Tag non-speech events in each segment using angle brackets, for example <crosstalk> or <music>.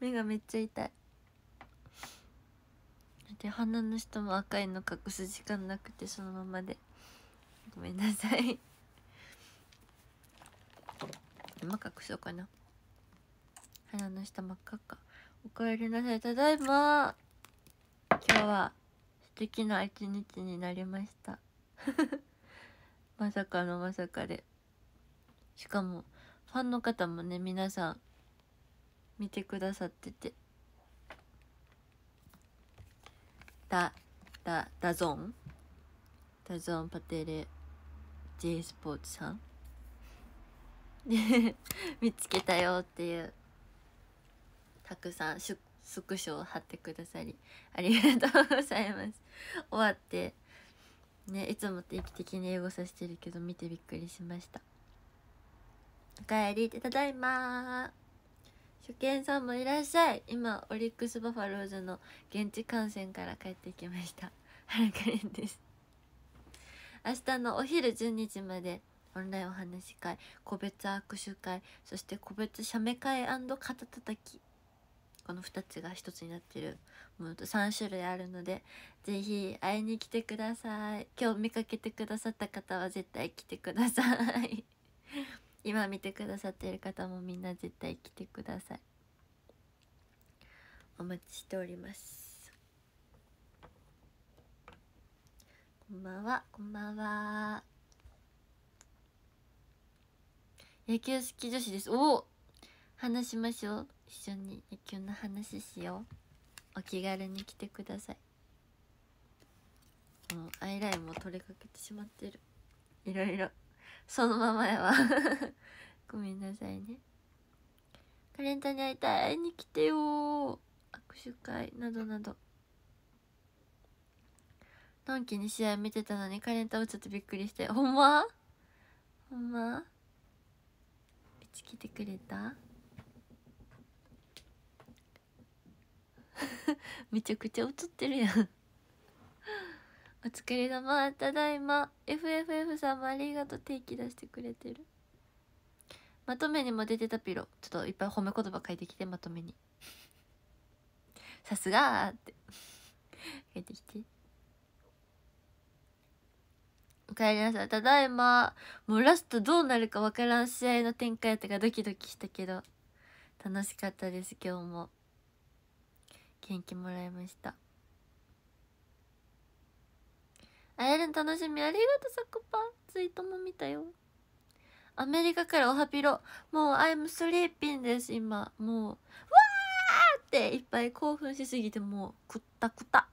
目がめっちゃ痛いで鼻の下も赤いの隠す時間なくてそのままでごめんなさい今隠そうかな鼻の下真っ赤っかおかえりなさいただいま今日は素敵な一日になりました <laughs> まさかのまさかでしかもファンの方もね皆さん見てくださっててだだだゾンダゾンパテレ J スポーツさん <laughs> 見つけたよっていうたくさんスクショを貼ってくださりありがとうございます終わってねいつも定期的に英語させてるけど見てびっくりしましたおかえりっただいま初見さんもいらっしゃい今オリックスバファローズの現地観戦から帰ってきました <laughs> 原かです明日のお昼12時までオンラインお話会個別握手会そして個別写メ会肩たたきこの2つが1つになってるものと3種類あるので是非会いに来てください今日見かけてくださった方は絶対来てください <laughs> 今見てくださっている方もみんな絶対来てくださいお待ちしておりますこんばんはこんばんは野球好き女子ですおお話しましょう一緒に野球の話しようお気軽に来てくださいもうアイラインも取れかけてしまってるいろいろそのままやわごめんなさいねカレンタに会いたい会いに来てよ握手会などなどのんきに試合見てたのにカレンタもちょっとびっくりしてほんまほんまピち来てくれた <laughs> めちゃくちゃ映ってるやんお疲れ様ただいま FFF さんもありがとう定期出してくれてるまとめにも出てたピロちょっといっぱい褒め言葉書いてきてまとめにさすがって書いてきておかえりなさいただいまもうラストどうなるか分からん試合の展開やったからドキドキしたけど楽しかったです今日も元気もらいました楽しみありがとうさこぱツイートも見たよアメリカからおはぴろもうアイムスリーピンです今もうわーっていっぱい興奮しすぎてもうくったくた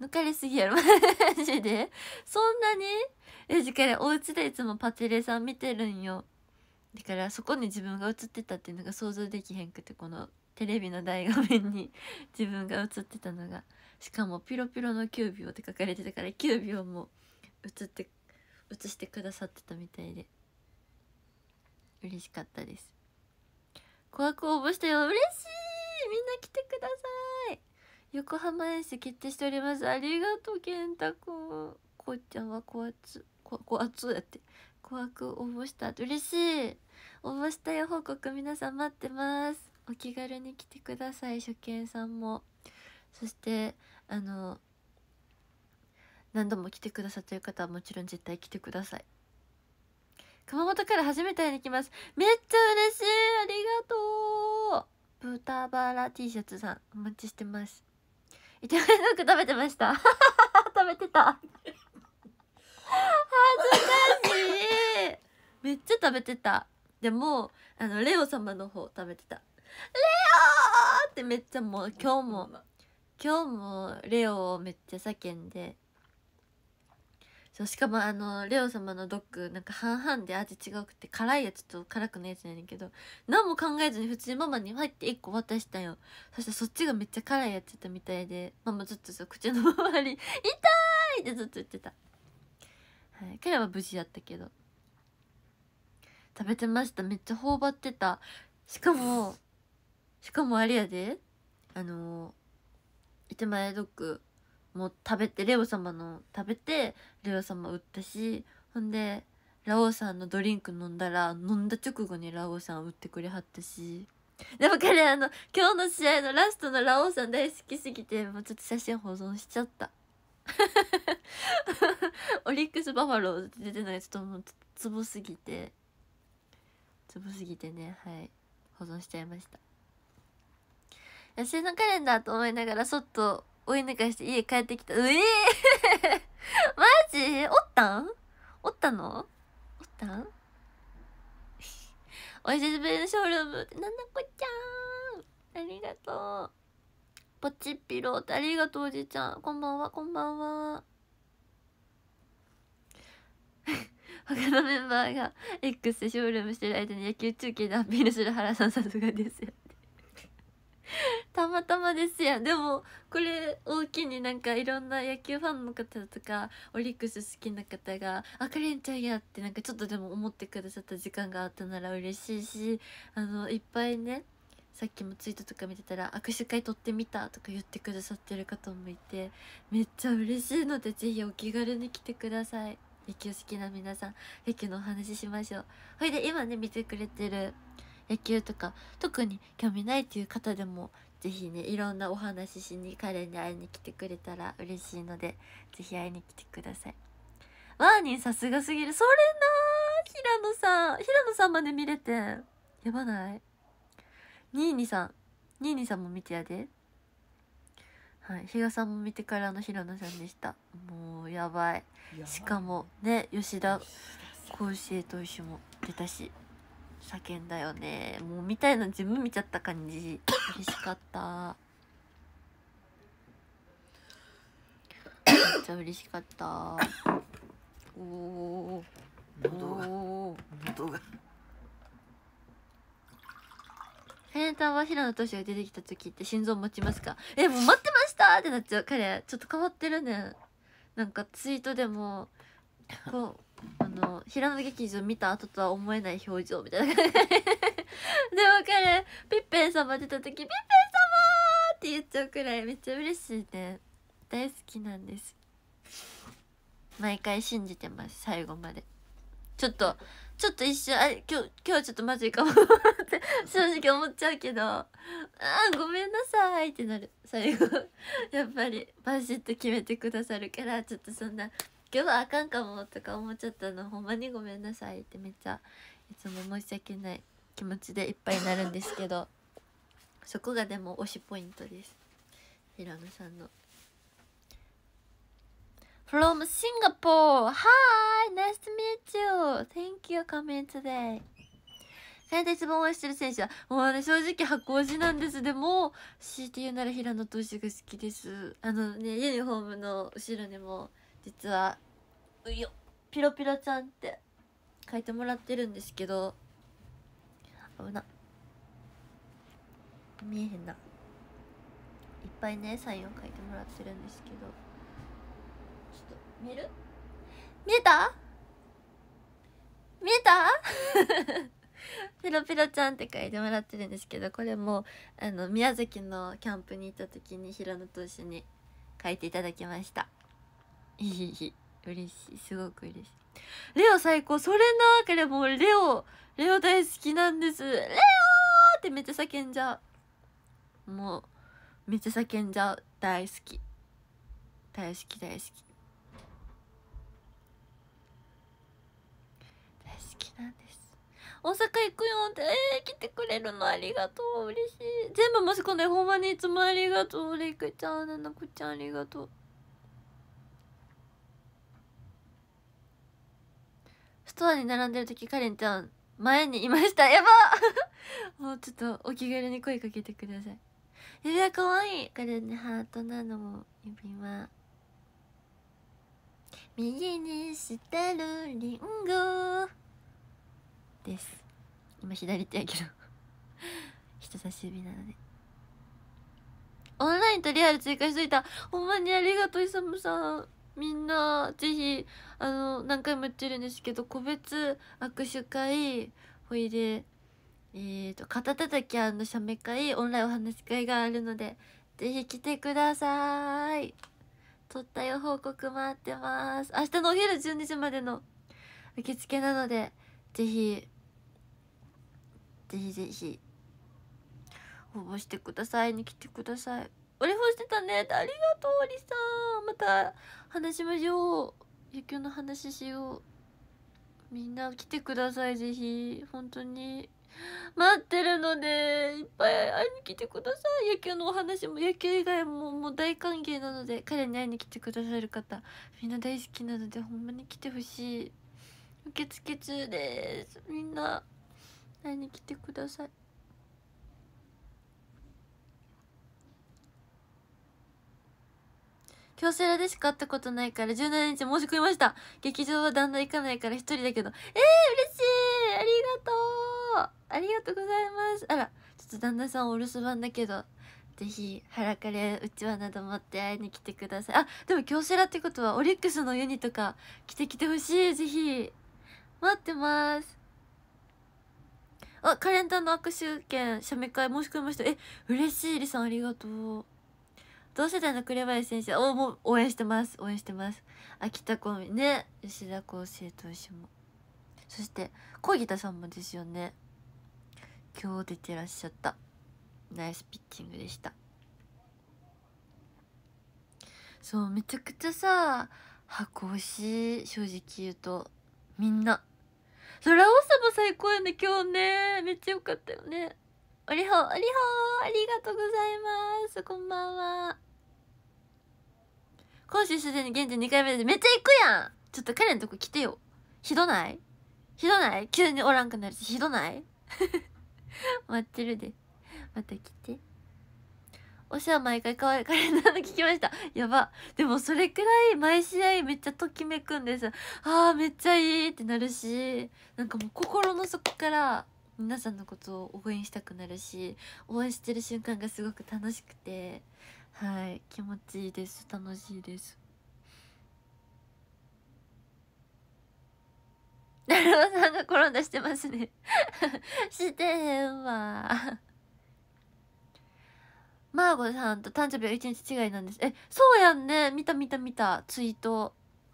抜かれすぎやろ <laughs> マジでそんなにえじからお家でいつもパテレさん見てるんよだからそこに自分が映ってたっていうのが想像できへんくてこのテレビの大画面に <laughs> 自分が映ってたのがしかも「ピロピロの9秒」って書かれてたから9秒も映って映してくださってたみたいで嬉しかったです怖く応募したよ嬉しいみんな来てください横浜エー決定しておりますありがとう健太くんこうちゃんはこ圧ここ圧やって怖く応募した嬉しい応募したよ報告皆さん待ってますお気軽に来てください初見さんもそしてあの何度も来てくださってる方はもちろん絶対来てください熊本から初めて会いに来ますめっちゃ嬉しいありがとう豚バラ T シャツさんお待ちしてますいタリアンド食べてました <laughs> 食べてた恥ずかしいめっちゃ食べてたでもあのレオ様の方食べてたオ!」ってめっちゃもう今日も今日もレオをめっちゃ叫んでそうしかもあのレオ様のドッグなんか半々で味違くて辛いやつと辛くないやつなんやけど何も考えずに普通にママに入って1個渡したよそしたらそっちがめっちゃ辛いやつだったみたいでママずっとう口の周り「痛い!」ってずっと言ってた、はい、彼は無事やったけど食べてましためっちゃ頬張ってたしかもしかもあれやであのまえドッグも食べてレオ様の食べてレオ様売ったしほんでラオウさんのドリンク飲んだら飲んだ直後にラオウさん売ってくれはったしでも彼あの今日の試合のラストのラオウさん大好きすぎてもうちょっと写真保存しちゃった <laughs> オリックスバファロー出てないちょっともうツボすぎてツボすぎてねはい保存しちゃいました野生のカレンダーと思いながら、そっと追い抜かして家帰ってきた。うええー、<laughs> マジおったんおったのおったん <laughs> お久しぶりのショールーム。ななこちゃんありがとう。ポチッピローってありがとうおじちゃん。こんばんは、こんばんは。<laughs> 他のメンバーが X でショールームしてる間に野球中継でアピールする原さんさすがですよ <laughs> たまたまですやんでもこれを機になんかいろんな野球ファンの方とかオリックス好きな方が「あかれんちゃんや」ってなんかちょっとでも思ってくださった時間があったなら嬉しいしあのいっぱいねさっきもツイートとか見てたら「握手会撮ってみた」とか言ってくださってる方もいてめっちゃ嬉しいので是非お気軽に来てください野球好きな皆さん野球のお話ししましょうほいで今ね見てくれてる野球とか特に興味ないっていう方でも是非ねいろんなお話ししに彼に会いに来てくれたら嬉しいので是非会いに来てください。ワーニンさすがすぎるそれな平野さん平野さんまで見れてやばないニーニさんニーニさんも見てやではい比嘉さんも見てからの平野さんでしたもうやばいしかもね吉田甲子園投手も出たし叫んだよねもうみたいな自分見ちゃった感じ嬉しかっためっちゃ嬉しかったおお喉が喉がカターは平野俊が出てきた時って心臓持ちますかえもう待ってましたってなっちゃう彼ちょっと変わってるねなんかツイートでもこうあの平野劇場見た後とは思えない表情みたいな感じでも彼ピッペン様出た時「ピッペン様!」って言っちゃうくらいめっちゃ嬉しいね大好きなんです毎回信じてます最後までちょっとちょっと一瞬あ今日今日ちょっとまずいかもって <laughs> 正直思っちゃうけどあーごめんなさいってなる最後やっぱりバシッと決めてくださるからちょっとそんな今日はあかんかもとか思っちゃったのほんまにごめんなさいってめっちゃいつも申し訳ない気持ちでいっぱいになるんですけどそこがでも推しポイントです平野さんの From Singapore! Hi! Nice to meet you! Thank you coming today! 最大一番応援してる選手は、もうね、正直箱推しなんです。でも、強いて言うなら平野投手が好きです。あのね、ユニフォームの後ろにも、実はうよピロピロちゃんって書いてもらってるんですけど危な見えへんないっぱいねサインを書いてもらってるんですけどちょっと見える見えた見えた <laughs> ピロピロちゃんって書いてもらってるんですけどこれもあの宮崎のキャンプに行った時に平野投手に書いていただきましたいい嬉しいすごく嬉しいレオ最高それなわけでもレオレオ大好きなんですレオってめっちゃ叫んじゃうもうめっちゃ叫んじゃう大好き大好き大好き大好きなんです大阪行くよって、えー、来てくれるのありがとう嬉しい全部もし今でほんまにいつもありがとうレイクちゃんななこちゃんありがとうトアに並んでる時カレンちゃん前にいましたやば <laughs> もうちょっとお気軽に声かけてくださいえやかわいいカレンねハートなのも指輪右にしてるリンゴです今左手やけど <laughs> 人差し指なのでオンラインとリアル追加しといたほんまにありがとう勇さんみんなぜひあの何回も言ってるんですけど個別握手会ほいでえっ、ー、と肩たたきの写メ会オンラインお話し会があるのでぜひ来てください撮ったよ報告待ってます明日のお昼12時までの受付なのでぜひぜひぜひ応募してくださいに来てください俺干してたねありがとうりさんまた話しましょう野球の話しようみんな来てくださいぜひ本当に待ってるのでいっぱい会いに来てください野球のお話も野球以外ももう大歓迎なので彼に会いに来てくださる方みんな大好きなのでほんまに来てほしい受付中ですみんな会いに来てください京セラでしか会ったことないから17日申し込みました劇場は旦那行かないから一人だけどえー、嬉しいありがとうありがとうございますあらちょっと旦那さんお留守番だけどぜひ、腹カレー、うちわなど持って会いに来てください。あ、でも京セラってことは、オリックスのユニとか着てきてほしい、ぜひ。待ってます。あ、カレンダーの握手券、写メ会申し込みました。え、嬉しい、りさんありがとう。同世代の紅林選手おもう応援してます応援してます秋田コンね吉田康生投手もそして小木田さんもですよね今日出てらっしゃったナイスピッチングでしたそうめちゃくちゃさ箱押し正直言うとみんなそれラオさも最高やね今日ねめっちゃ良かったよねありほありほありがとうございますこんばんは今週すでに現地2回目でめっちゃ行くやんちょっと彼のとこ来てよ。ひどないひどない急におらんくなるし、ひどない <laughs> 待ってるで。また来て。おしは毎回可愛いカレンダーの聞きました。やば。でもそれくらい毎試合めっちゃときめくんです。ああ、めっちゃいいってなるし、なんかもう心の底から皆さんのことを応援したくなるし、応援してる瞬間がすごく楽しくて、はい気持ちいいです楽しいですなるほさんが転んだしてますねしてへんわマーゴさんと誕生日は一日違いなんですえそうやんね見た見た見たツイート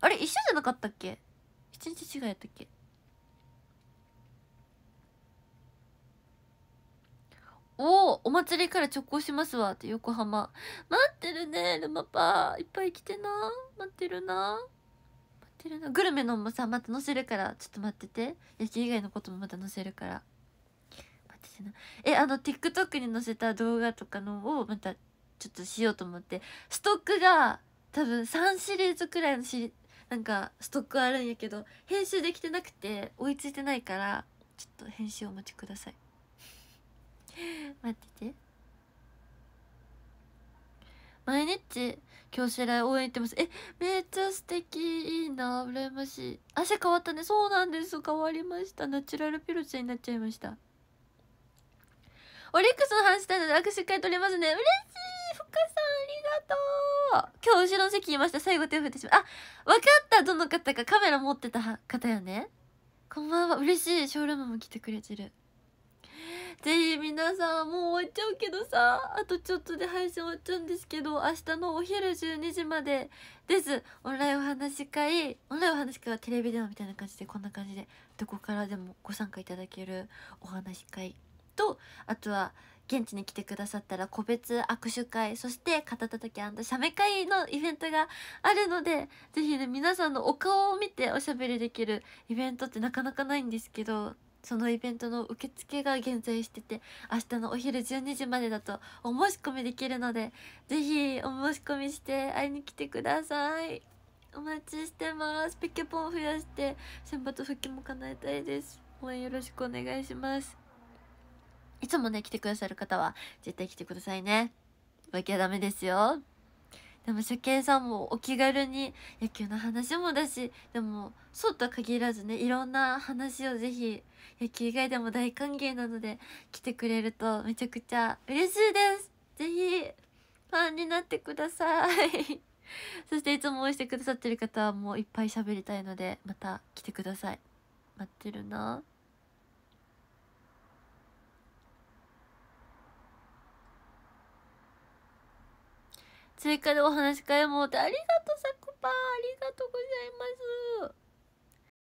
あれ一緒じゃなかったっけ一日違いやったっけおお祭りから直行しますわって横浜待ってるねルマパいっぱい来てな待ってるな待ってるなグルメのもさまた載せるからちょっと待ってて野球以外のこともまた載せるから待っててなえあの TikTok に載せた動画とかのをまたちょっとしようと思ってストックが多分3シリーズくらいのシリなんかストックあるんやけど編集できてなくて追いついてないからちょっと編集お待ちください待ってて毎日京セラ応援行ってますえめっちゃ素敵いいな羨ましい汗変わったねそうなんです変わりましたナチュラルピロちゃんになっちゃいましたオリックスの話したので握手会取りますね嬉しいふかさんありがとう今日後ろの席いました最後手を振ってしまうあ分かったどの方かカメラ持ってた方よねこんばんは嬉しいショールームも来てくれてるぜひ皆さんもう終わっちゃうけどさあとちょっとで配信終わっちゃうんですけど明日のお昼12時までですオンラインお話し会オンラインお話し会はテレビ電話みたいな感じでこんな感じでどこからでもご参加いただけるお話し会とあとは現地に来てくださったら個別握手会そして肩たたき写メ会のイベントがあるのでぜひね皆さんのお顔を見ておしゃべりできるイベントってなかなかないんですけどそのイベントの受付が現在してて明日のお昼12時までだとお申し込みできるので是非お申し込みして会いに来てくださいお待ちしてますピケポン増やして選抜復帰も叶えたいです応援よろしくお願いしますいつもね来てくださる方は絶対来てくださいね浮気はダメですよでも初見さんもお気軽に野球の話もだしでもそうとは限らずねいろんな話をぜひ野球以外でも大歓迎なので来てくれるとめちゃくちゃ嬉しいですぜひファンになってください <laughs> そしていつも応援してくださってる方はもういっぱい喋りたいのでまた来てください待ってるな追加でお話し会もうてありがとう、さこぱん。ありがとうございます。